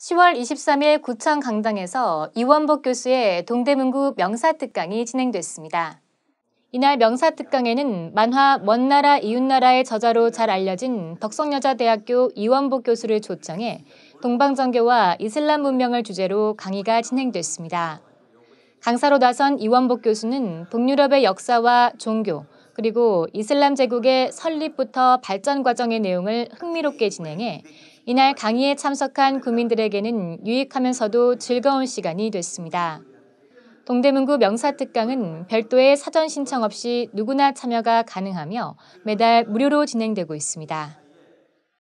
10월 23일 구청 강당에서 이원복 교수의 동대문구 명사특강이 진행됐습니다. 이날 명사특강에는 만화 먼 나라 이웃나라의 저자로 잘 알려진 덕성여자대학교 이원복 교수를 초청해 동방정교와 이슬람 문명을 주제로 강의가 진행됐습니다. 강사로 나선 이원복 교수는 북유럽의 역사와 종교, 그리고 이슬람 제국의 설립부터 발전 과정의 내용을 흥미롭게 진행해 이날 강의에 참석한 국민들에게는 유익하면서도 즐거운 시간이 됐습니다. 동대문구 명사특강은 별도의 사전 신청 없이 누구나 참여가 가능하며 매달 무료로 진행되고 있습니다.